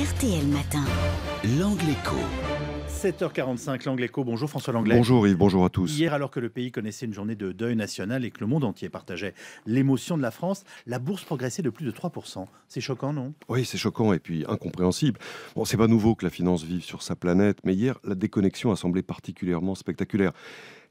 RTL Matin. L'angle 7h45, l'angle Bonjour François Langlais. Bonjour Yves, bonjour à tous. Hier, alors que le pays connaissait une journée de deuil national et que le monde entier partageait l'émotion de la France, la bourse progressait de plus de 3%. C'est choquant, non Oui, c'est choquant et puis incompréhensible. Bon, c'est pas nouveau que la finance vive sur sa planète, mais hier, la déconnexion a semblé particulièrement spectaculaire.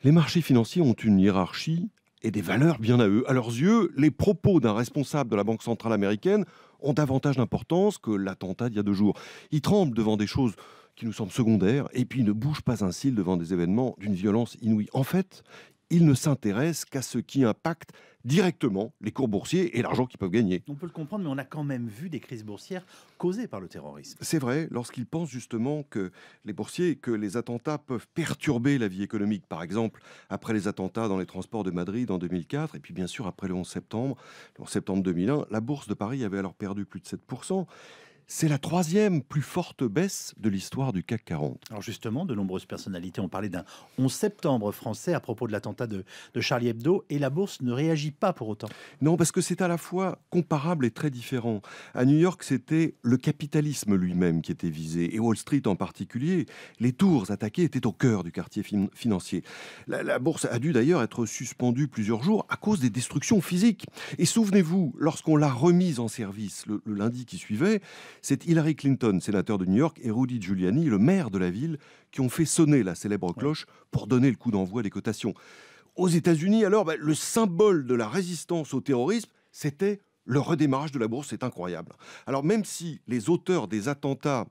Les marchés financiers ont une hiérarchie et des valeurs bien à eux. À leurs yeux, les propos d'un responsable de la Banque centrale américaine ont davantage d'importance que l'attentat d'il y a deux jours. Ils tremblent devant des choses qui nous semblent secondaires, et puis ne bougent pas un cil devant des événements d'une violence inouïe. En fait, il ne s'intéresse qu'à ce qui impacte directement les cours boursiers et l'argent qu'ils peuvent gagner. On peut le comprendre, mais on a quand même vu des crises boursières causées par le terrorisme. C'est vrai, lorsqu'ils pensent justement que les boursiers, que les attentats peuvent perturber la vie économique, par exemple, après les attentats dans les transports de Madrid en 2004, et puis bien sûr après le 11 septembre, le 11 septembre 2001, la bourse de Paris avait alors perdu plus de 7%. C'est la troisième plus forte baisse de l'histoire du CAC 40. Alors justement, de nombreuses personnalités ont parlé d'un 11 septembre français à propos de l'attentat de, Charlie Hebdo et la bourse ne réagit pas pour autant. Non, parce que c'est à la fois comparable et très différent. À New York, c'était le capitalisme lui-même qui était visé et Wall Street en particulier. Les tours attaquées étaient au cœur du quartier financier. La, bourse a dû d'ailleurs être suspendue plusieurs jours à cause des destructions physiques. Et souvenez-vous, lorsqu'on l'a remise en service le lundi qui suivait, c'est Hillary Clinton, sénateur de New York, et Rudy Giuliani, le maire de la ville, qui ont fait sonner la célèbre cloche pour donner le coup d'envoi des cotations. Aux États-Unis, alors, bah, le symbole de la résistance au terrorisme, c'était le redémarrage de la bourse. C'est incroyable. Alors, même si les auteurs des attentats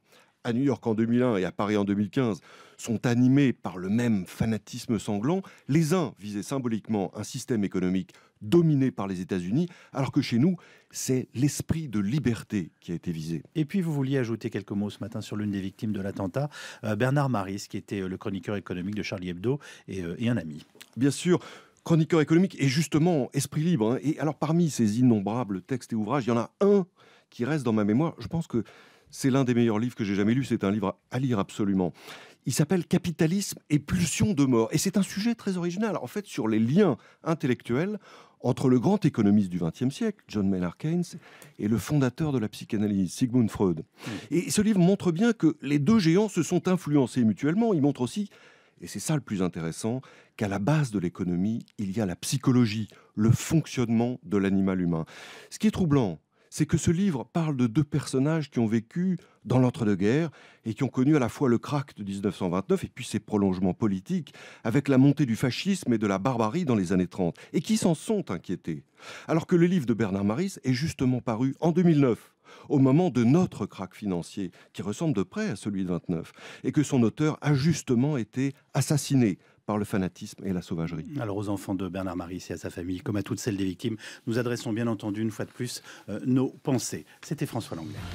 à New York en 2001 et à Paris en 2015 sont animés par le même fanatisme sanglant, les uns visaient symboliquement un système économique dominé par les États-Unis, alors que chez nous, c'est l'esprit de liberté qui a été visé. Et puis, vous vouliez ajouter quelques mots ce matin sur l'une des victimes de l'attentat, euh, Bernard Maris, qui était le chroniqueur économique de Charlie Hebdo et, euh, un ami. Bien sûr, chroniqueur économique et justement esprit libre. Hein. Et alors, parmi ces innombrables textes et ouvrages, il y en a un qui reste dans ma mémoire. Je pense que c'est l'un des meilleurs livres que j'ai jamais lu. C'est un livre à lire absolument. Il s'appelle Capitalisme et pulsion de mort. Et c'est un sujet très original, en fait, sur les liens intellectuels entre le grand économiste du XXe siècle, John Maynard Keynes, et le fondateur de la psychanalyse, Sigmund Freud. Et ce livre montre bien que les deux géants se sont influencés mutuellement. Il montre aussi, et c'est ça le plus intéressant, qu'à la base de l'économie, il y a la psychologie, le fonctionnement de l'animal humain. Ce qui est troublant, c'est que ce livre parle de deux personnages qui ont vécu dans l'entre-deux-guerres et qui ont connu à la fois le krach de 1929 et puis ses prolongements politiques avec la montée du fascisme et de la barbarie dans les années 30 et qui s'en sont inquiétés. Alors que le livre de Bernard Maris est justement paru en 2009 au moment de notre krach financier, qui ressemble de près à celui de 29, et que son auteur a justement été assassiné par le fanatisme et la sauvagerie. Alors aux enfants de Bernard Maris et à sa famille, comme à toutes celles des victimes, nous adressons bien entendu une fois de plus euh, nos pensées. C'était François Langlais.